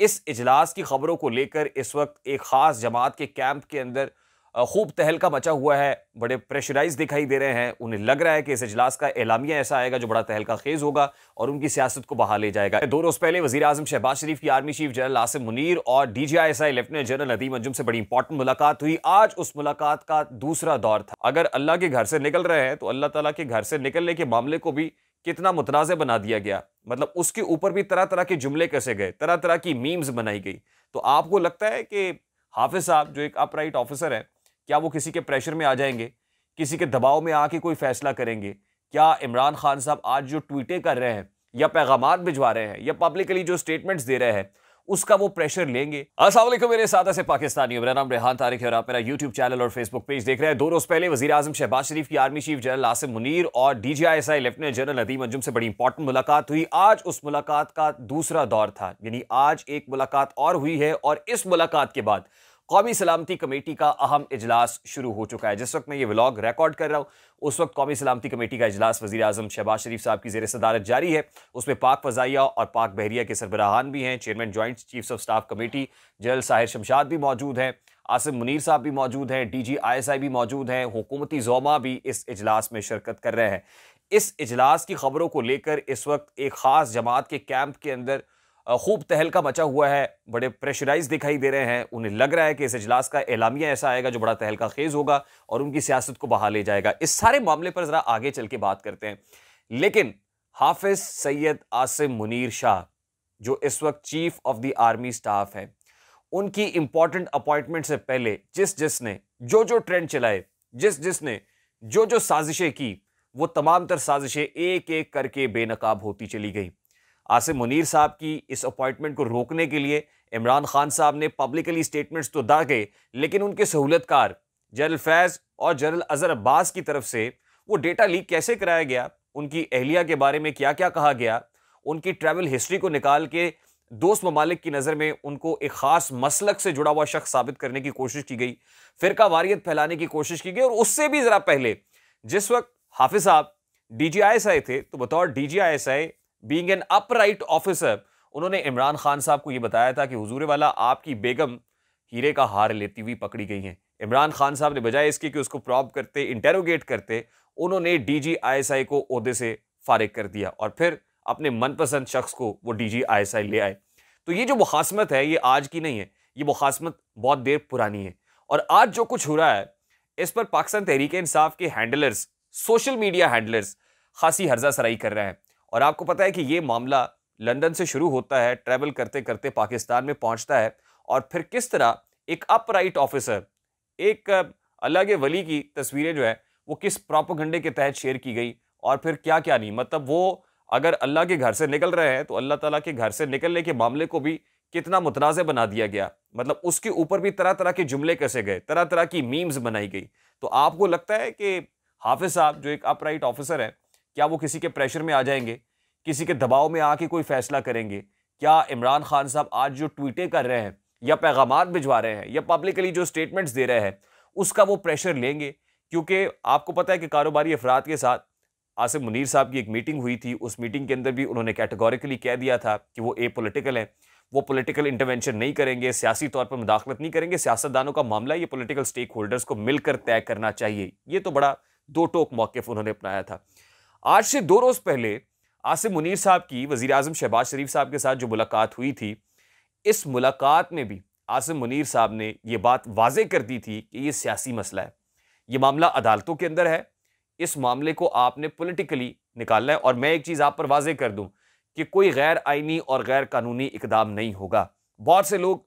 इस इजलास की खबरों को लेकर इस वक्त एक ख़ास जमात के कैंप के अंदर खूब तहलका मचा हुआ है बड़े प्रेशराइज दिखाई दे रहे हैं उन्हें लग रहा है कि इस इजलास का एलामिया ऐसा आएगा जो बड़ा तहलका खेज होगा और उनकी सियासत को बहा ले जाएगा दो रोज़ पहले वजी अजम शहबाज शरीफ की army chief general Asim Munir और D G I S I lieutenant general Nadeem Anjum से बड़ी इंपॉर्टेंट मुलाकात हुई आज उस मुलाकात का दूसरा दौर था अगर अल्लाह के घर से निकल रहे हैं तो अल्लाह तला के घर से निकलने के मामले को भी कितना मुतनाज़ बना दिया गया मतलब उसके ऊपर भी तरह तरह के जुमले कसे गए तरह तरह की मीम्स बनाई गई तो आपको लगता है कि हाफिज साहब जो एक अपराइट ऑफिसर है क्या वो किसी के प्रेशर में आ जाएंगे किसी के दबाव में आके कोई फैसला करेंगे क्या इमरान खान साहब आज जो ट्वीटें कर रहे हैं या पैगाम भिजवा रहे हैं या पब्लिकली जो स्टेटमेंट्स दे रहे हैं उसका वो प्रेशर लेंगे असल मेरे साथ ऐसे पाकिस्तानी मेरा नाम रेहान तारिक है और आप मेरा यूट्यूब चैनल और फेसबुक पेज देख रहे हैं दो रोज पहले वजी अजम शहबाज शरीफ की army chief general Asim Munir और D G I S I lieutenant general Nadeem Anjum से बड़ी इंपॉर्टेंट मुलाकात हुई आज उस मुलाकात का दूसरा दौर था यानी आज एक मुलाकात और हुई है और इस मुलाकात के बाद कौमी सलामती कमेटी का अहम इजलास शुरू हो चुका है जिस वक्त मैं ये व्लॉग रिकॉर्ड कर रहा हूँ उस वक्त कौमी सलामती कमेटी का अजलास वजी अजम शहबाज शरीफ साहब की जेर सदारत जारी है उसमें पाक फजाइया और पाक बहरिया के सरबराहान भी हैं chairman joint chiefs of staff committee general Sahir Shamshad भी मौजूद हैं आसिम मुनीर साहब भी मौजूद हैं डी जी आई एस आई भी मौजूद हैं हुकूमती जोमा भी इस अजलास में शिरकत कर रहे हैं इस अजलास की खबरों को लेकर इस वक्त एक ख़ास जमात के कैंप के अंदर खूब तहलका मचा हुआ है बड़े प्रेशराइज दिखाई दे रहे हैं उन्हें लग रहा है कि इस इजलास का एलामिया ऐसा आएगा जो बड़ा तहलका खेज होगा और उनकी सियासत को बहा ले जाएगा इस सारे मामले पर ज़रा आगे चल के बात करते हैं लेकिन हाफिज सैयद आसिम मुनीर शाह जो इस वक्त chief of the army staff है उनकी इंपॉर्टेंट अपॉइंटमेंट से पहले जिस जिसने जो जो ट्रेंड चलाए जिस जिसने जो जो साजिशें की वो तमाम तर साजिशें एक एक करके बेनकाब होती चली गई आसिम मुनीर साहब की इस अपॉइंटमेंट को रोकने के लिए इमरान खान साहब ने पब्लिकली स्टेटमेंट्स तो दागे लेकिन उनके सहूलतकार जनरल फैज़ और जनरल अजहर अब्बास की तरफ से वो डेटा लीक कैसे कराया गया उनकी अहलिया के बारे में क्या क्या कहा गया उनकी ट्रैवल हिस्ट्री को निकाल के दोस्त ममालिक की नज़र में उनको एक ख़ास मसलक से जुड़ा हुआ शख्स साबित करने की कोशिश की गई फिरका वारियत फैलाने की कोशिश की गई और उससे भी ज़रा पहले जिस वक्त हाफिज साहब डी जी आई एस आए थे तो बतौर D G I S I being an upright officer उन्होंने इमरान खान साहब को यह बताया था कि हजूर वाला आपकी बेगम हीरे का हार लेती हुई पकड़ी गई हैं इमरान खान साहब ने बजाय इसके कि उसको प्रॉप करते इंटेरोगेट करते उन्होंने डीजीआईएसआई को अहदे से फारिग कर दिया और फिर अपने मनपसंद शख्स को वो डीजीआईएसआई ले आए तो ये जो मुखासमत है ये आज की नहीं है ये मुखासमत बहुत देर पुरानी है और आज जो कुछ हो रहा है इस पर पाकिस्तान तहरीक इंसाफ के हैंडलर्स सोशल मीडिया हैंडलर्स खासी हर्जा सराई कर रहे हैं और आपको पता है कि ये मामला लंदन से शुरू होता है ट्रैवल करते करते पाकिस्तान में पहुंचता है और फिर किस तरह एक अपराइट ऑफिसर एक अलग वली की तस्वीरें जो है वो किस प्रोपोगंडे के तहत शेयर की गई और फिर क्या क्या नहीं मतलब वो अगर अल्लाह के घर से निकल रहे हैं तो अल्लाह ताला के घर से निकलने के मामले को भी कितना मुतनाज़ बना दिया गया मतलब उसके ऊपर भी तरह तरह के जुमले कैसे गए तरह तरह की मीम्स बनाई गई तो आपको लगता है कि हाफिज़ साहब जो एक अपराइट ऑफिसर हैं क्या वो किसी के प्रेशर में आ जाएंगे किसी के दबाव में आके कोई फैसला करेंगे क्या इमरान खान साहब आज जो ट्वीटें कर रहे हैं या पैगाम भिजवा रहे हैं या पब्लिकली जो स्टेटमेंट्स दे रहे हैं उसका वो प्रेशर लेंगे क्योंकि आपको पता है कि कारोबारी अफराद के साथ आसिम मुनीर साहब की एक मीटिंग हुई थी उस मीटिंग के अंदर भी उन्होंने कैटेगोरिकली कह दिया था कि वो ए पोलिटिकल हैं वो पोलिटिकल इंटरवेंशन नहीं करेंगे सियासी तौर पर मुदाखलत नहीं करेंगे सियासतदानों का मामला ये पोलिटिकल स्टेक होल्डर्स को मिलकर तय करना चाहिए ये तो बड़ा दो टोक मौक़ उन्होंने अपनाया था आज से दो रोज़ पहले आसिम मुनीर साहब की वज़ी अजम शहबाज शरीफ साहब के साथ जो मुलाकात हुई थी इस मुलाकात में भी आसिम मुनीर साहब ने ये बात वाजे कर दी थी कि ये सियासी मसला है ये मामला अदालतों के अंदर है इस मामले को आपने पोलिटिकली निकालना है और मैं एक चीज़ आप पर वाजे कर दूँ कि कोई गैर आइनी और गैर कानूनी इकदाम नहीं होगा बहुत से लोग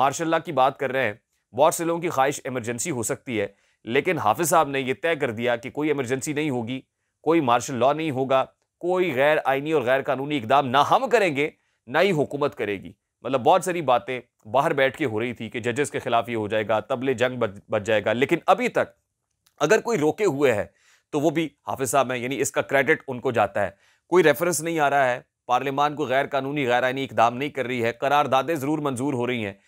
मार्शल की बात कर रहे हैं बहुत से लोगों की ख्वाहिश एमरजेंसी हो सकती है लेकिन हाफिज साहब ने यह तय कर दिया कि कोई एमरजेंसी नहीं होगी कोई मार्शल लॉ नहीं होगा कोई गैर आइनी और गैर कानूनी इकदाम ना हम करेंगे ना ही हुकूमत करेगी मतलब बहुत सारी बातें बाहर बैठ के हो रही थी कि जजेस के खिलाफ ये हो जाएगा तबले जंग बच, जाएगा लेकिन अभी तक अगर कोई रोके हुए है तो वो भी हाफिज साहब हैं यानी इसका क्रेडिट उनको जाता है कोई रेफरेंस नहीं आ रहा है पार्लियामान को गैर कानूनी गैर आइनी इकदाम नहीं कर रही है करारदादें ज़रूर मंजूर हो रही हैं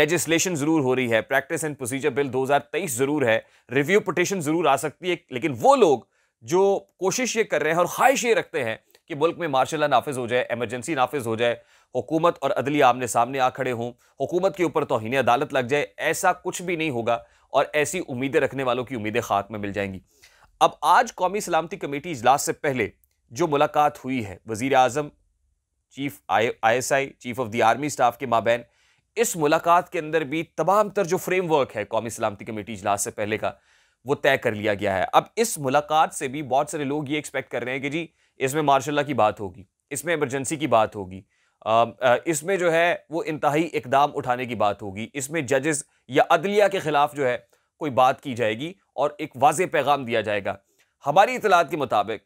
लेजिस्लेशन ज़रूर हो रही है प्रैक्टिस एंड प्रोसीजर बिल 2023 ज़रूर है रिव्यू पटिशन ज़रूर आ सकती है लेकिन वो लोग जो कोशिश ये कर रहे हैं और ख्वाहिश ये रखते हैं कि मुल्क में मार्शल ला नाफिज हो जाए एमरजेंसी नाफिज हो जाए हुकूमत और अदली आमने सामने आ खड़े हों हुकूमत के ऊपर तोहनी अदालत लग जाए ऐसा कुछ भी नहीं होगा और ऐसी उम्मीदें रखने वालों की उम्मीदें खाक में मिल जाएंगी अब आज कौमी सलामती कमेटी इजलास से पहले जो मुलाकात हुई है वजीर अजम chief I S I chief of the army staff के माबैन इस मुलाकात के अंदर भी तमाम तर जो फ्रेमवर्क है कौमी सलामती कमेटी इजलास से पहले का वो तय कर लिया गया है अब इस मुलाकात से भी बहुत सारे लोग ये एक्सपेक्ट कर रहे हैं कि जी इसमें मार्शाला की बात होगी इसमें एमरजेंसी की बात होगी इसमें जो है वो इंतहाई इकदाम उठाने की बात होगी इसमें जजेस या अदलिया के ख़िलाफ़ जो है कोई बात की जाएगी और एक वाज पैगाम दिया जाएगा हमारी इतलात के मुताबिक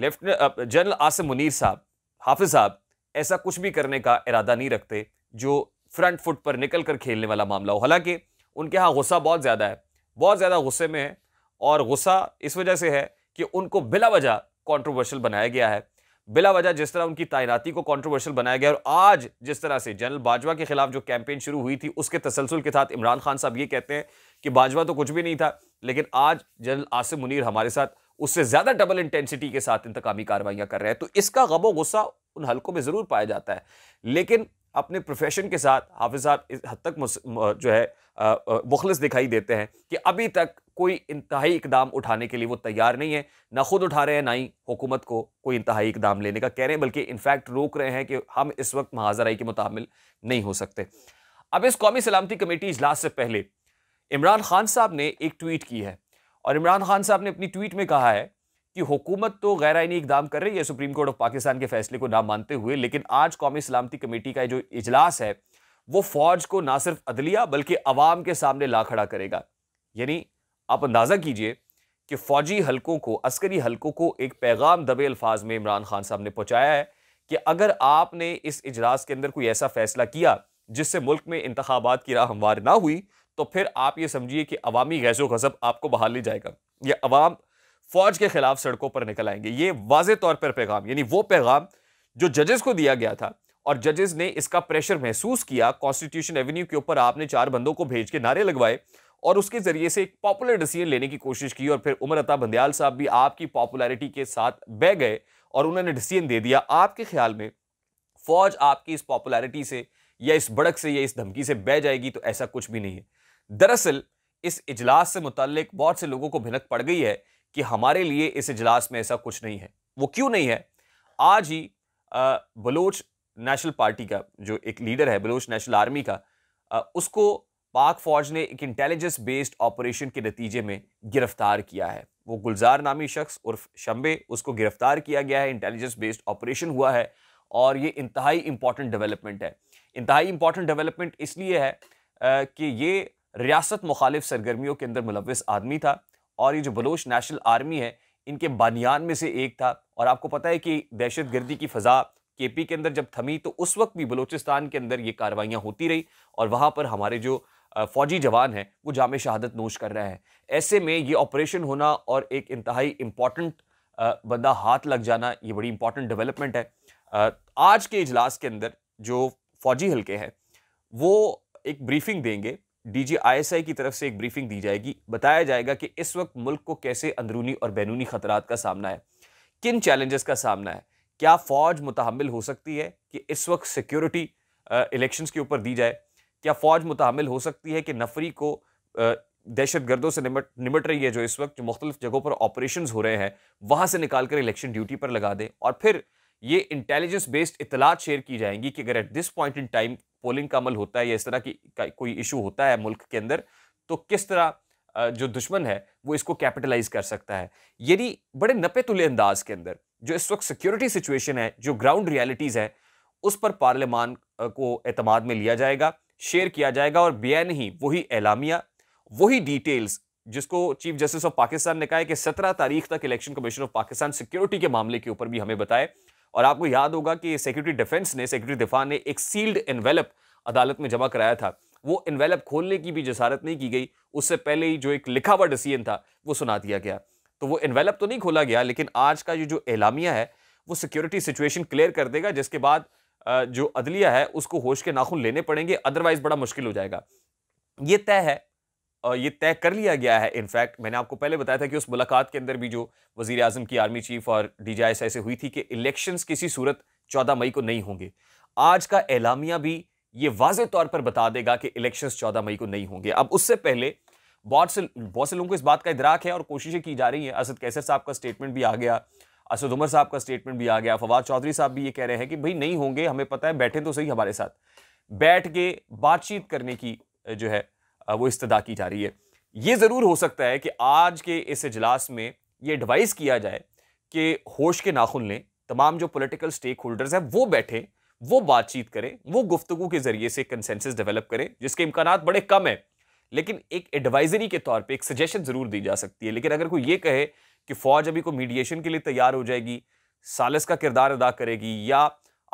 लेफ्ट जनरल आसिम मुनीर साहब हाफिज साहब ऐसा कुछ भी करने का इरादा नहीं रखते जो फ्रंट फुट पर निकल कर खेलने वाला मामला हो हालांकि उनके यहाँ गुस्सा बहुत ज़्यादा है बहुत ज़्यादा गुस्से में है और गुस्सा इस वजह से है कि उनको बिला वजह कॉन्ट्रोवर्शल बनाया गया है बिला वजह जिस तरह उनकी तैनाती को कॉन्ट्रोवर्शल बनाया गया और आज जिस तरह से जनरल बाजवा के खिलाफ जो कैंपेन शुरू हुई थी उसके तसलसल के साथ इमरान खान साहब ये कहते हैं कि बाजवा तो कुछ भी नहीं था लेकिन आज जनरल आसिम मुनीर हमारे साथ उससे ज़्यादा डबल इंटेंसिटी के साथ इंतकामी कार्रवाइयाँ कर रहे हैं तो इसका गबो गुस्सा उन हलकों में ज़रूर पाया जाता है लेकिन अपने प्रोफेशन के साथ हाफिज साहब इस हद तक जो है मुखलस दिखाई देते हैं कि अभी तक कोई इंतहाई इकदाम उठाने के लिए वो तैयार नहीं है ना खुद उठा रहे हैं ना ही हुकूमत को कोई इंतहाई इकदाम लेने का कह रहे हैं बल्कि इनफैक्ट रोक रहे हैं कि हम इस वक्त महाजराई के मुतामिल नहीं हो सकते अब इस कौमी सलामती कमेटी इजलास से पहले इमरान खान साहब ने एक ट्वीट की है और इमरान खान साहब ने अपनी ट्वीट में कहा है कि हुकूमत तो गैर आइनी इकदाम कर रही है सुप्रीम कोर्ट ऑफ पाकिस्तान के फैसले को ना मानते हुए लेकिन आज कौमी सलामती कमेटी का जो इजलास है वो फौज को ना सिर्फ अदलिया बल्कि अवाम के सामने ला खड़ा करेगा यानी आप अंदाज़ा कीजिए कि फौजी हलकों को अस्करी हलकों को एक पैगाम दबे अल्फाज में इमरान खान साहब ने पहुँचाया है कि अगर आपने इस इजलास के अंदर कोई ऐसा फैसला किया जिससे मुल्क में इंतबात की राह हमवार ना हुई तो फिर आप ये समझिए कि अवामी गैसो गज़ब आपको बहाल ले जाएगा या अवाम फौज के खिलाफ सड़कों पर निकल आएंगे ये वाज तौर पर पैगाम यानी वो पैगाम जो जजेस को दिया गया था और जजेस ने इसका प्रेशर महसूस किया कॉन्स्टिट्यूशन एवेन्यू के ऊपर आपने चार बंदों को भेज के नारे लगवाए और उसके जरिए से एक पॉपुलर डिसीजन लेने की कोशिश की और फिर उमर अता बंदयाल साहब भी आपकी पॉपुलैरिटी के साथ बह गए और उन्होंने डिसीजन दे दिया आपके ख्याल में फौज आपकी इस पॉपुलैरिटी से या इस बड़क से या इस धमकी से बह जाएगी तो ऐसा कुछ भी नहीं है दरअसल इस इजलास से मुतक बहुत से लोगों को भिनक पड़ गई है कि हमारे लिए इस इजलास में ऐसा कुछ नहीं है वो क्यों नहीं है आज ही बलोच नेशनल पार्टी का जो एक लीडर है बलोच नेशनल आर्मी का उसको पाक फौज ने एक इंटेलिजेंस बेस्ड ऑपरेशन के नतीजे में गिरफ्तार किया है वो गुलजार नामी शख्स उर्फ शंबे उसको गिरफ्तार किया गया है इंटेलिजेंस बेस्ड ऑपरेशन हुआ है और ये इंतहाई इम्पॉर्टेंट डेवलपमेंट है इंतहाई इम्पॉर्टेंट डेवलपमेंट इसलिए है कि ये रियासत मुखालिफ सरगर्मियों के अंदर मुलविस आदमी था और ये जो बलोच नेशनल आर्मी है इनके बानियान में से एक था और आपको पता है कि दहशत गर्दी की फ़ज़ा केपी के अंदर जब थमी तो उस वक्त भी बलूचिस्तान के अंदर ये कार्रवाइयाँ होती रही और वहाँ पर हमारे जो फौजी जवान हैं वो जाम शहादत नोश कर रहे हैं ऐसे में ये ऑपरेशन होना और एक इंतहाई इम्पॉर्टेंट बंदा हाथ लग जाना ये बड़ी इंपॉर्टेंट डेवलपमेंट है आज के इजलास के अंदर जो फौजी हलके हैं वो एक ब्रीफिंग देंगे एस आई की तरफ से एक ब्रीफिंग दी जाएगी बताया जाएगा कि इस वक्त मुल्क को कैसे अंदरूनी और बैरूनी खतरात का सामना है किन चैलेंजेस का सामना है क्या फौज मुतहमल हो सकती है कि इस वक्त सिक्योरिटी इलेक्शंस के ऊपर दी जाए क्या फौज मुतहमल हो सकती है कि नफरी को दहशत गर्दों से निमट निमट रही है जो इस वक्त जो मुख्तलिफ जगहों पर ऑपरेशन हो रहे हैं वहाँ से निकाल कर इलेक्शन ड्यूटी पर लगा दें और फिर ये इंटेलिजेंस बेस्ड इतलात शेयर की जाएंगी कि अगर at this point in time polling का अमल होता है या इस तरह की कोई इशू होता है मुल्क के अंदर तो किस तरह जो दुश्मन है वो इसको कैपिटलाइज कर सकता है यदि बड़े नपे तुले अंदाज के अंदर जो इस वक्त सिक्योरिटी सिचुएशन है जो ग्राउंड रियलिटीज़ है उस पर पार्लियामान को अतमाद में लिया जाएगा शेयर किया जाएगा और बेन ही वही एलामिया वही डिटेल्स जिसको चीफ जस्टिस ऑफ पाकिस्तान ने कहा है कि सत्रह तारीख तक election commission of Pakistan security के मामले के ऊपर भी हमें बताए और आपको याद होगा कि सेक्रेटरी डिफेंस ने सेक्रेटरी दिफा ने एक सील्ड इन्वेलप अदालत में जमा कराया था वो इन्वेलप खोलने की भी जसारत नहीं की गई उससे पहले ही जो एक लिखा हुआ डिसीजन था वो सुना दिया गया तो वो इन्वेलप तो नहीं खोला गया लेकिन आज का ये जो एलामिया है वो सिक्योरिटी सिचुएशन क्लियर कर देगा जिसके बाद जो अदलिया है उसको होश के नाखून लेने पड़ेंगे अदरवाइज बड़ा मुश्किल हो जाएगा ये तय है और ये तय कर लिया गया है इनफैक्ट मैंने आपको पहले बताया था कि उस मुलाकात के अंदर भी जो वजीर अजम की आर्मी चीफ और डी जी आई हुई थी कि इलेक्शन किसी सूरत चौदह मई को नहीं होंगे आज का एलामिया भी ये वाज तौर पर बता देगा कि इलेक्शन चौदह मई को नहीं होंगे अब उससे पहले बहुत से बहुत से लोगों को इस बात का इधराक है और कोशिशें की जा रही हैं असद कैसर साहब का स्टेटमेंट भी आ गया असद उमर साहब का स्टेटमेंट भी आ गया फवाद चौधरी साहब भी ये कह रहे हैं कि भाई नहीं होंगे हमें पता है बैठे तो सही हमारे साथ बैठ के बातचीत करने की जो है वो इस्तदा की जा रही है ये ज़रूर हो सकता है कि आज के इस इजलास में ये एडवाइस किया जाए कि होश के नाखुन लें तमाम जो पॉलिटिकल स्टेक होल्डर्स हैं वो बैठें वो बातचीत करें वो गुफ्तु के ज़रिए से कंसेंसस डेवलप करें जिसके इम्कान बड़े कम हैं लेकिन एक एडवाइजरी के तौर पे एक सजेशन ज़रूर दी जा सकती है लेकिन अगर कोई ये कहे कि फ़ौज अभी को मीडिएशन के लिए तैयार हो जाएगी सालस का किरदार अदा करेगी या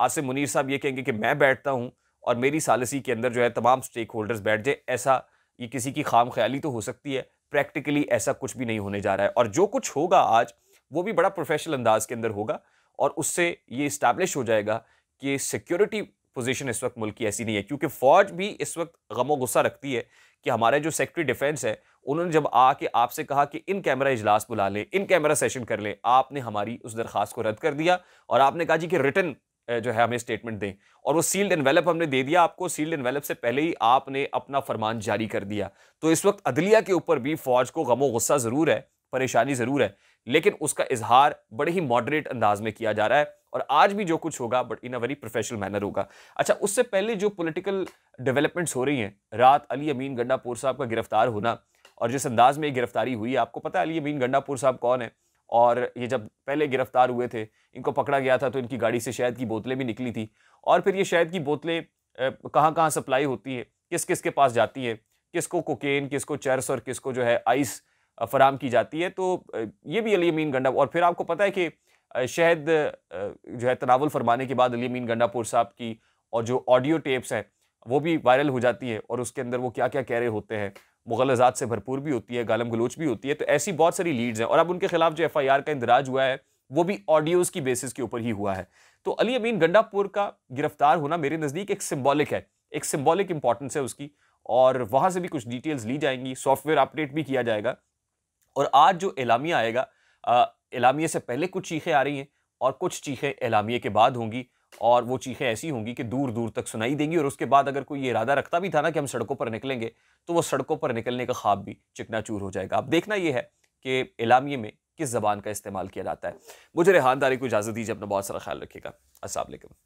आसिम मुनीर साहब ये कहेंगे कि मैं बैठता हूँ और मेरी सालसी के अंदर जो है तमाम स्टेक होल्डर्स बैठ जाए ऐसा ये किसी की खाम ख्याली तो हो सकती है प्रैक्टिकली ऐसा कुछ भी नहीं होने जा रहा है और जो कुछ होगा आज वो भी बड़ा प्रोफेशनल अंदाज के अंदर होगा और उससे ये इस्टेब्लिश हो जाएगा कि सिक्योरिटी पोजीशन इस वक्त मुल्क की ऐसी नहीं है क्योंकि फ़ौज भी इस वक्त गमो गुस्सा रखती है कि हमारे जो सेक्रेटरी डिफेंस है उन्होंने जब आके आपसे कहा कि इन कैमरा इजलास बुला लें इन कैमरा सेशन कर लें आपने हमारी उस दरख्वास्त को रद्द कर दिया और आपने कहा जी कि रिटर्न जो है हमें स्टेटमेंट दें और वो सील्ड एनवेलप हमने दे दिया आपको सील्ड एनवेलप से पहले ही आपने अपना फरमान जारी कर दिया तो इस वक्त अदलिया के ऊपर भी फौज को गमो गुस्सा ज़रूर है परेशानी ज़रूर है लेकिन उसका इजहार बड़े ही मॉडरेट अंदाज में किया जा रहा है और आज भी जो कुछ होगा but in a very professional manner होगा अच्छा उससे पहले जो पॉलिटिकल डेवलपमेंट्स हो रही हैं रात अली अमीन गंडापुर साहब का गिरफ्तार होना और जिस अंदाज में गिरफ्तारी हुई आपको पता है अली अमीन गंडापुर साहब कौन है और ये जब पहले गिरफ्तार हुए थे इनको पकड़ा गया था तो इनकी गाड़ी से शहद की बोतलें भी निकली थी और फिर ये शहद की बोतलें कहाँ कहाँ सप्लाई होती है किस किस के पास जाती है किसको कोकेन किसको चर्स और किसको जो है आइस फराम की जाती है तो ये भी अली अमीन गंडा और फिर आपको पता है कि शहद जो है तनावल फरमाने के बाद अली मीन गंडापुर साहब की और जो ऑडियो टेप्स हैं वो भी वायरल हो जाती है और उसके अंदर वो क्या क्या कह रहे होते हैं मुगल आज़ाद से भरपूर भी होती है गालम गलोच भी होती है तो ऐसी बहुत सारी लीड्स हैं और अब उनके खिलाफ जो एफ का इंदराज हुआ है वो भी ऑडियोज़ की बेसिस के ऊपर ही हुआ है तो अली अमीन गंडापुर का गिरफ्तार होना मेरे नज़दीक एक सिम्बॉलिक है एक सिम्बॉलिक इंपॉर्टेंस है उसकी और वहाँ से भी कुछ डिटेल्स ली जाएंगी सॉफ्टवेयर अपडेट भी किया जाएगा और आज जो एलामिया आएगा एलामिया से पहले कुछ चीखें आ रही हैं और कुछ चीखें एलामिया के बाद होंगी और वो चीखें ऐसी होंगी कि दूर दूर तक सुनाई देंगी और उसके बाद अगर कोई ये इरादा रखता भी था ना कि हम सड़कों पर निकलेंगे तो वो सड़कों पर निकलने का ख्वाब भी चिकनाचूर हो जाएगा अब देखना यह है कि एलामिए में किस जबान का इस्तेमाल किया जाता है मुझे रेहानदारी को इजाज़त दीजिए अपना बहुत सारा ख्याल रखिएगा असल